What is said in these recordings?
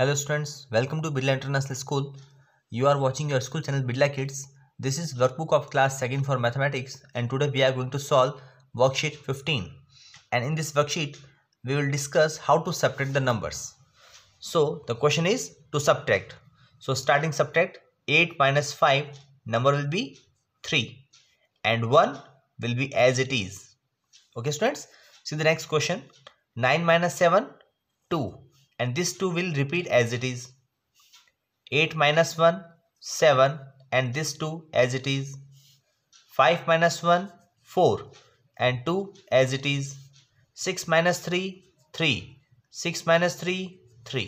Hello students, welcome to Bidla International School. You are watching your school channel Bidla Kids. This is workbook of class 2nd for mathematics and today we are going to solve worksheet 15. And in this worksheet, we will discuss how to subtract the numbers. So the question is to subtract. So starting subtract 8 minus 5 number will be 3 and 1 will be as it is. Okay students, see the next question 9 minus 7 2 and this 2 will repeat as it is. 8 minus 1, 7 and this 2 as it is. 5 minus 1, 4 and 2 as it is. 6 minus 3, 3. 6 minus 3, 3.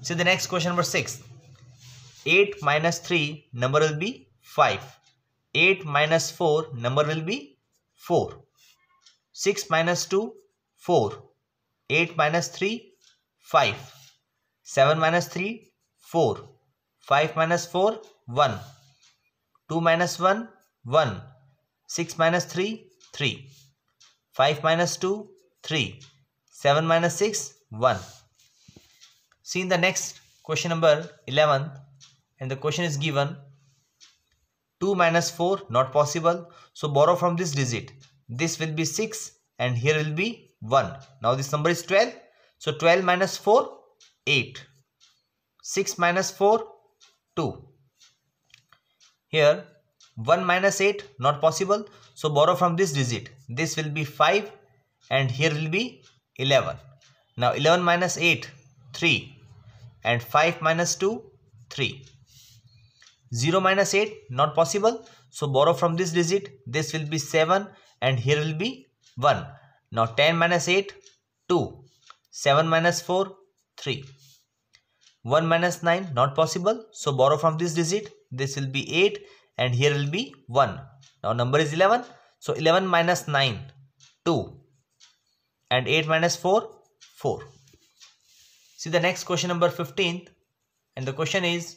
See the next question number 6. 8 minus 3 number will be 5. 8 minus 4 number will be 4. 6 minus 2, 4. 8 minus 3, 5. 7 minus 3, 4. 5 minus 4, 1. 2 minus 1, 1. 6 minus 3, 3. 5 minus 2, 3. 7 minus 6, 1. See in the next question number 11 and the question is given 2 minus 4 not possible. So borrow from this digit. This will be 6 and here will be 1. Now this number is 12 so 12 minus 4, 8. 6 minus 4, 2. Here 1 minus 8, not possible. So borrow from this digit. This will be 5 and here will be 11. Now 11 minus 8, 3 and 5 minus 2, 3. 0 minus 8, not possible. So borrow from this digit. This will be 7 and here will be 1. Now 10 minus 8, 2 7 minus 4, 3. 1 minus 9, not possible. So borrow from this digit. This will be 8 and here will be 1. Now number is 11. So 11 minus 9, 2 and 8 minus 4, 4. See the next question number 15 and the question is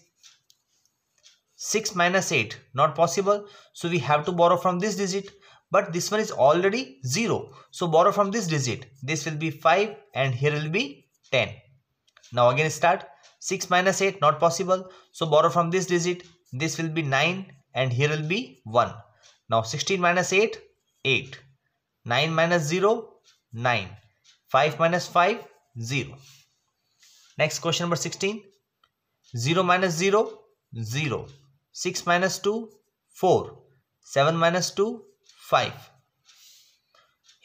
6 minus 8 not possible so we have to borrow from this digit but this one is already 0. So borrow from this digit. This will be 5 and here will be 10. Now again start. 6 minus 8 not possible. So borrow from this digit. This will be 9 and here will be 1. Now 16 minus 8 8. 9 minus 0 9. 5 minus 5 0. Next question number 16. 0 minus 0 0. 6 minus 2 4. 7 minus 2 5.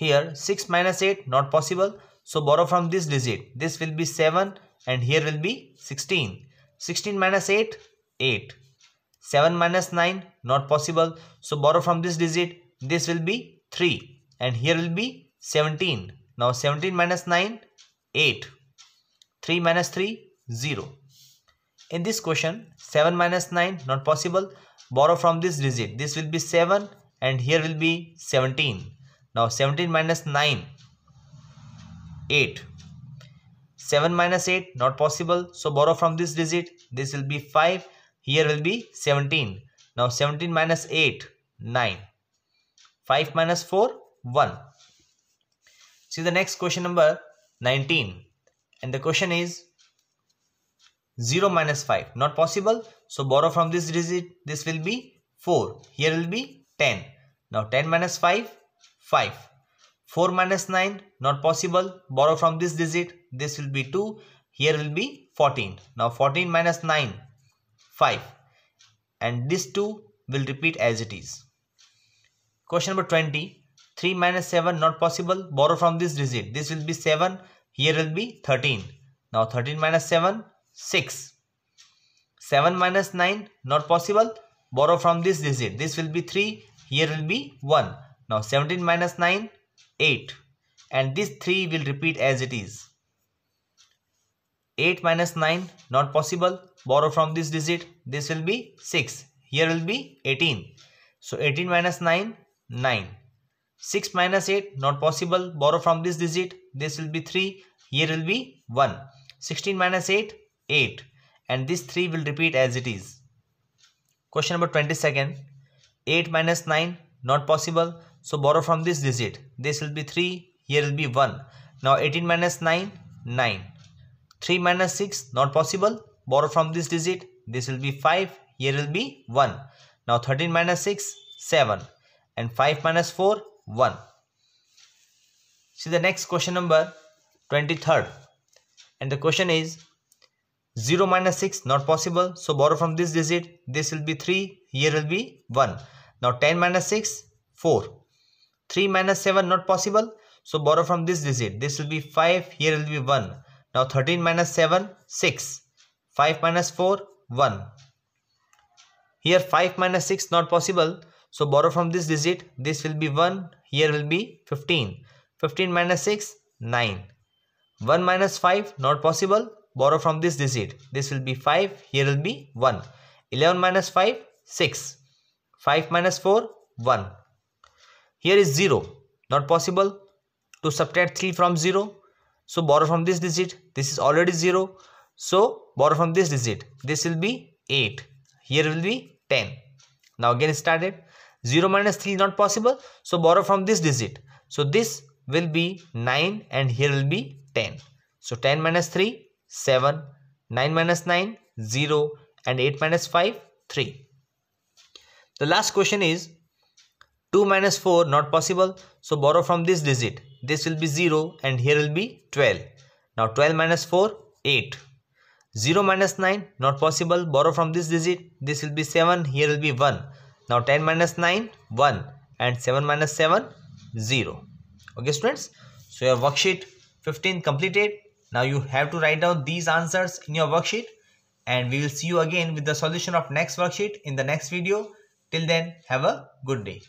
Here 6 minus 8 not possible. So borrow from this digit. This will be 7 and here will be 16. 16 minus 8, 8. 7 minus 9 not possible. So borrow from this digit. This will be 3 and here will be 17. Now 17 minus 9, 8. 3 minus 3, 0. In this question, 7 minus 9 not possible. Borrow from this digit. This will be 7 and here will be 17 now 17 minus 9 8 7 minus 8 not possible so borrow from this digit this will be 5 here will be 17 now 17 minus 8 9 5 minus 4 1 see the next question number 19 and the question is 0 minus 5 not possible so borrow from this digit this will be 4 here will be 10. Now 10 minus 5, 5. 4 minus 9, not possible. Borrow from this digit. This will be 2. Here will be 14. Now 14 minus 9, 5. And this 2 will repeat as it is. Question number 20. 3 minus 7, not possible. Borrow from this digit. This will be 7. Here will be 13. Now 13 minus 7, 6. 7 minus 9, not possible borrow from this digit. This will be 3, here will be 1. Now 17 minus 9, 8. And this 3 will repeat as it is. 8 minus 9, not possible. Borrow from this digit. This will be 6. Here will be 18. So 18 minus 9, 9. 6 minus 8, not possible. Borrow from this digit. This will be 3. Here will be 1. 16 minus 8, 8. And this 3 will repeat as it is. Question number 22nd. 8 minus 9, not possible. So borrow from this digit. This will be 3, here will be 1. Now 18 minus 9, 9. 3 minus 6, not possible. Borrow from this digit. This will be 5, here will be 1. Now 13 minus 6, 7. And 5 minus 4, 1. See the next question number 23rd. And the question is 0 minus 6 not possible so borrow from this digit this will be 3 here will be 1 now 10 minus 6 4 3 minus 7 not possible so borrow from this digit this will be 5 here will be 1 now 13 minus 7 6 5 minus 4 1 here 5 minus 6 not possible so borrow from this digit this will be 1 here will be 15 15 minus 6 9 1 minus 5 not possible borrow from this digit. This will be 5, here will be 1. 11 minus 5, 6. 5 minus 4, 1. Here is 0. Not possible to subtract 3 from 0. So borrow from this digit. This is already 0. So borrow from this digit. This will be 8. Here will be 10. Now again started. 0 minus 3 not possible. So borrow from this digit. So this will be 9 and here will be 10. So 10 minus 3 7, 9 minus 9, 0 and 8 minus 5, 3. The last question is 2 minus 4 not possible so borrow from this digit. This will be 0 and here will be 12. Now 12 minus 4, 8. 0 minus 9 not possible borrow from this digit this will be 7 here will be 1 now 10 minus 9 1 and 7 minus 7 0 okay students so your worksheet 15 completed now you have to write down these answers in your worksheet and we will see you again with the solution of next worksheet in the next video. Till then, have a good day.